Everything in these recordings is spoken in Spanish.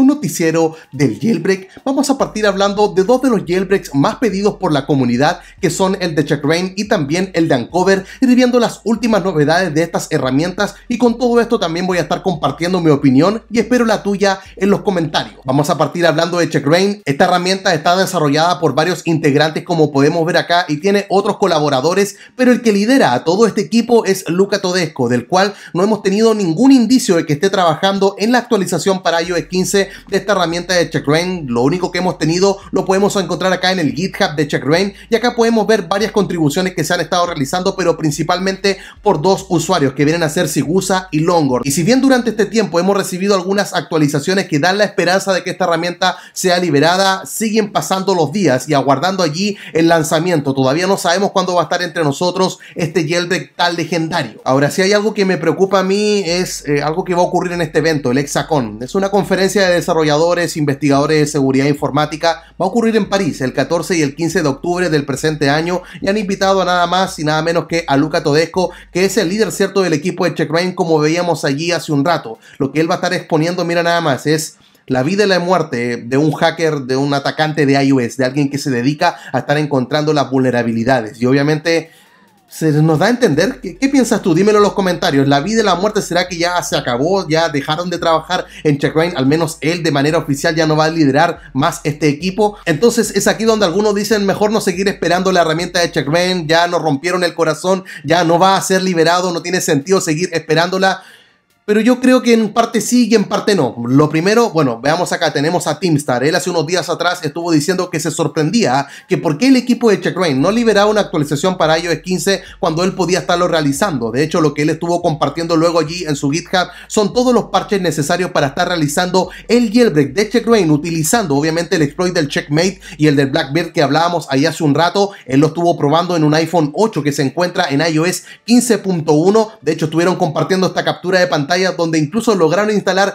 un noticiero del jailbreak, vamos a partir hablando de dos de los jailbreaks más pedidos por la comunidad, que son el de Checkrain y también el de Uncover, y viendo las últimas novedades de estas herramientas y con todo esto también voy a estar compartiendo mi opinión y espero la tuya en los comentarios. Vamos a partir hablando de Checkrain, esta herramienta está desarrollada por varios integrantes como podemos ver acá y tiene otros colaboradores, pero el que lidera a todo este equipo es Luca Todesco, del cual no hemos tenido ningún indicio de que esté trabajando en la actualización para iOS 15 de, esta herramienta de Checkrain. Lo único que hemos tenido lo podemos encontrar acá en el GitHub de Checkrain y acá podemos ver varias contribuciones que se han estado realizando, pero principalmente por dos usuarios que vienen a ser Sigusa y Longor. Y si bien durante este tiempo hemos recibido algunas actualizaciones que dan la esperanza de que esta herramienta sea liberada, siguen pasando los días y aguardando allí el lanzamiento. Todavía no sabemos cuándo va a estar entre nosotros este Yeldrick tal legendario. Ahora, si hay algo que me preocupa a mí es eh, algo que va a ocurrir en este evento, el Hexacon. Es una conferencia de desarrolladores, investigadores de seguridad informática, va a ocurrir en París el 14 y el 15 de octubre del presente año y han invitado a nada más y nada menos que a Luca Todesco, que es el líder cierto del equipo de Checkra1n, como veíamos allí hace un rato. Lo que él va a estar exponiendo, mira nada más, es la vida y la muerte de un hacker, de un atacante de iOS, de alguien que se dedica a estar encontrando las vulnerabilidades. Y obviamente se nos da a entender. ¿Qué, piensas tú? Dímelo en los comentarios. ¿La vida y la muerte será que ya se acabó? ¿Ya dejaron de trabajar en Checkrain Al menos él de manera oficial ya no va a liderar más este equipo. Entonces es aquí donde algunos dicen mejor no seguir esperando la herramienta de Checkrain Ya nos rompieron el corazón. Ya no va a ser liberado. No tiene sentido seguir esperándola pero yo creo que en parte sí y en parte no. Lo primero, bueno, veamos acá, tenemos a Teamstar. Él hace unos días atrás estuvo diciendo que se sorprendía que por qué el equipo de Check Rain no liberaba una actualización para iOS 15 cuando él podía estarlo realizando. De hecho, lo que él estuvo compartiendo luego allí en su GitHub son todos los parches necesarios para estar realizando el jailbreak de Check utilizando obviamente el exploit del Checkmate y el del Blackbird que hablábamos ahí hace un rato. Él lo estuvo probando en un iPhone 8 que se encuentra en iOS 15.1. De hecho, estuvieron compartiendo esta captura de pantalla donde incluso lograron instalar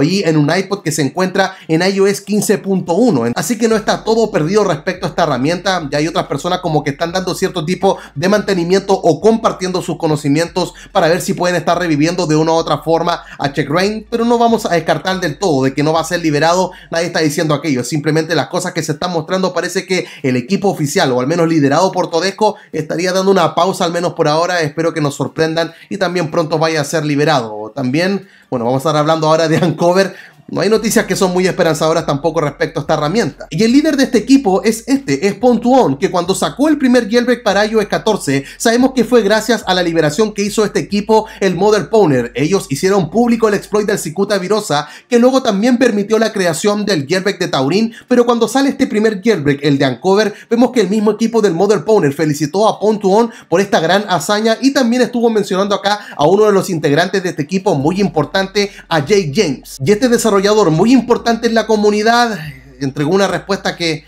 ahí en un iPod que se encuentra en iOS 15.1. Así que no está todo perdido respecto a esta herramienta. Ya hay otras personas como que están dando cierto tipo de mantenimiento o compartiendo sus conocimientos para ver si pueden estar reviviendo de una u otra forma a CheckRain, pero no vamos a descartar del todo de que no va a ser liberado. Nadie está diciendo aquello. Simplemente las cosas que se están mostrando parece que el equipo oficial o al menos liderado por Todesco estaría dando una pausa al menos por ahora. Espero que nos sorprendan y también pronto vaya a ser liberado. También, bueno, vamos a estar hablando ahora de Uncover, no hay noticias que son muy esperanzadoras tampoco respecto a esta herramienta. Y el líder de este equipo es este, es Pontuon, que cuando sacó el primer jailbreak para iOS 14, sabemos que fue gracias a la liberación que hizo este equipo el Model Powner. Ellos hicieron público el exploit del Cicuta Virosa, que luego también permitió la creación del jailbreak de Taurin, pero cuando sale este primer jailbreak, el de Ancover, vemos que el mismo equipo del Model Powner felicitó a Pontuon por esta gran hazaña y también estuvo mencionando acá a uno de los integrantes de este equipo muy importante, a Jay James. Y este desarrollo muy importante en la comunidad entregó una respuesta que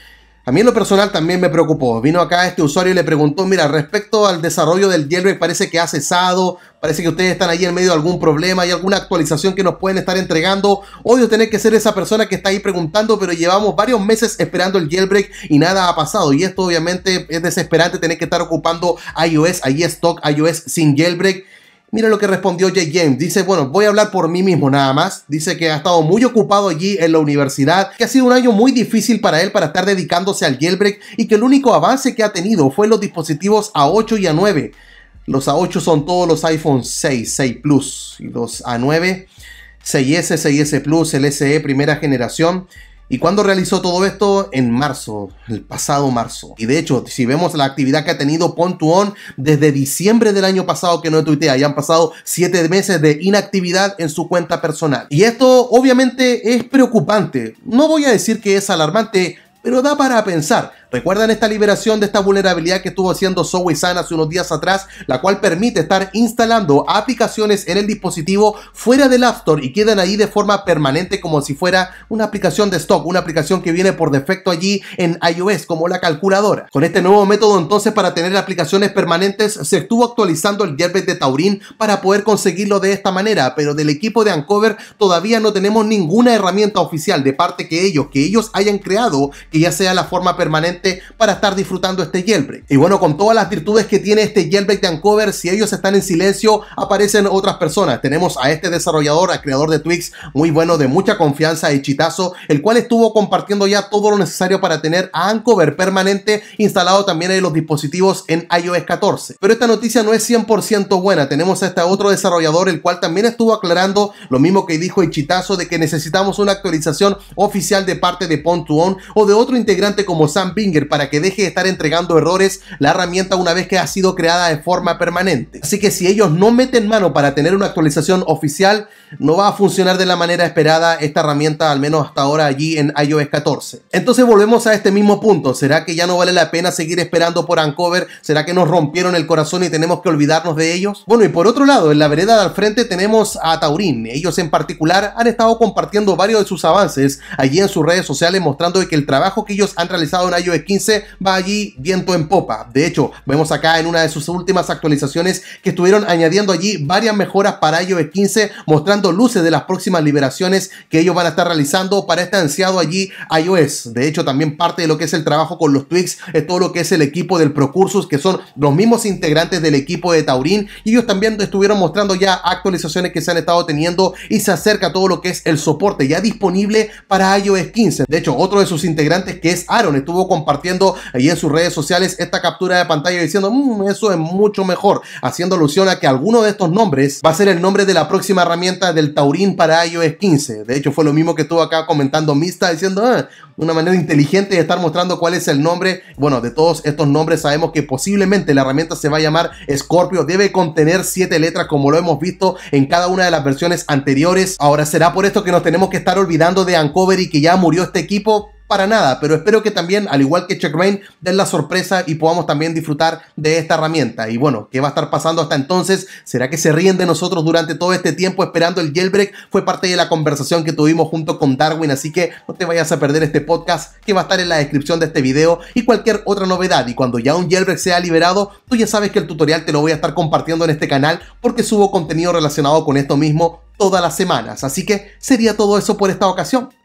a mí en lo personal también me preocupó. Vino acá este usuario y le preguntó, mira, respecto al desarrollo del jailbreak parece que ha cesado, parece que ustedes están ahí en medio de algún problema, y alguna actualización que nos pueden estar entregando. Odio tener que ser esa persona que está ahí preguntando, pero llevamos varios meses esperando el jailbreak y nada ha pasado. Y esto obviamente es desesperante tener que estar ocupando iOS, ahí stock, iOS sin jailbreak. Mira lo que respondió Jay James. Dice, bueno, voy a hablar por mí mismo nada más. Dice que ha estado muy ocupado allí en la universidad, que ha sido un año muy difícil para él para estar dedicándose al jailbreak y que el único avance que ha tenido fue los dispositivos A8 y A9. Los A8 son todos los iPhone 6, 6 Plus y los A9, 6S, 6S Plus, el SE primera generación ¿Y cuándo realizó todo esto? En marzo, el pasado marzo. Y de hecho, si vemos la actividad que ha tenido Pontuon desde diciembre del año pasado que no tuitea, ya han pasado 7 meses de inactividad en su cuenta personal. Y esto obviamente es preocupante. No voy a decir que es alarmante, pero da para pensar ¿Recuerdan esta liberación de esta vulnerabilidad que estuvo haciendo Zoe hace unos días atrás, la cual permite estar instalando aplicaciones en el dispositivo fuera del App Store y quedan ahí de forma permanente como si fuera una aplicación de stock, una aplicación que viene por defecto allí en iOS como la calculadora? Con este nuevo método entonces para tener aplicaciones permanentes se estuvo actualizando el Gearbest de Taurin para poder conseguirlo de esta manera, pero del equipo de Uncover todavía no tenemos ninguna herramienta oficial de parte que ellos, que ellos hayan creado, que ya sea la forma permanente para estar disfrutando este jailbreak. Y bueno, con todas las virtudes que tiene este jailbreak de Ancover si ellos están en silencio, aparecen otras personas. Tenemos a este desarrollador, a creador de Twix, muy bueno, de mucha confianza, Chitazo, el cual estuvo compartiendo ya todo lo necesario para tener a Uncover permanente instalado también en los dispositivos en iOS 14. Pero esta noticia no es 100% buena. Tenemos a este otro desarrollador, el cual también estuvo aclarando lo mismo que dijo Ichitazo de que necesitamos una actualización oficial de parte de Pontoon o de otro integrante como Sam Bing para que deje de estar entregando errores la herramienta una vez que ha sido creada de forma permanente. Así que si ellos no meten mano para tener una actualización oficial, no va a funcionar de la manera esperada esta herramienta, al menos hasta ahora allí en iOS 14. Entonces volvemos a este mismo punto. ¿Será que ya no vale la pena seguir esperando por Ancover ¿Será que nos rompieron el corazón y tenemos que olvidarnos de ellos? Bueno, y por otro lado, en la vereda de al frente tenemos a Taurín. Ellos en particular han estado compartiendo varios de sus avances allí en sus redes sociales mostrando que el trabajo que ellos han realizado en iOS 15 va allí viento en popa. De hecho, vemos acá en una de sus últimas actualizaciones que estuvieron añadiendo allí varias mejoras para iOS 15, mostrando luces de las próximas liberaciones que ellos van a estar realizando para este ansiado allí iOS. De hecho, también parte de lo que es el trabajo con los tweaks, es todo lo que es el equipo del Procursus, que son los mismos integrantes del equipo de Taurín. Y ellos también estuvieron mostrando ya actualizaciones que se han estado teniendo y se acerca todo lo que es el soporte ya disponible para iOS 15. De hecho, otro de sus integrantes que es Aaron estuvo con compartiendo ahí en sus redes sociales esta captura de pantalla diciendo, mm, eso es mucho mejor, haciendo alusión a que alguno de estos nombres va a ser el nombre de la próxima herramienta del Taurín para iOS 15. De hecho, fue lo mismo que estuvo acá comentando Mista diciendo, ah, una manera inteligente de estar mostrando cuál es el nombre. Bueno, de todos estos nombres sabemos que posiblemente la herramienta se va a llamar Scorpio. Debe contener siete letras como lo hemos visto en cada una de las versiones anteriores. Ahora, ¿será por esto que nos tenemos que estar olvidando de Uncover y que ya murió este equipo? para nada, pero espero que también, al igual que Checkmate, den la sorpresa y podamos también disfrutar de esta herramienta. Y bueno, ¿qué va a estar pasando hasta entonces? ¿Será que se ríen de nosotros durante todo este tiempo esperando el jailbreak? Fue parte de la conversación que tuvimos junto con Darwin, así que no te vayas a perder este podcast que va a estar en la descripción de este video y cualquier otra novedad. Y cuando ya un jailbreak sea liberado, tú ya sabes que el tutorial te lo voy a estar compartiendo en este canal porque subo contenido relacionado con esto mismo todas las semanas. Así que sería todo eso por esta ocasión.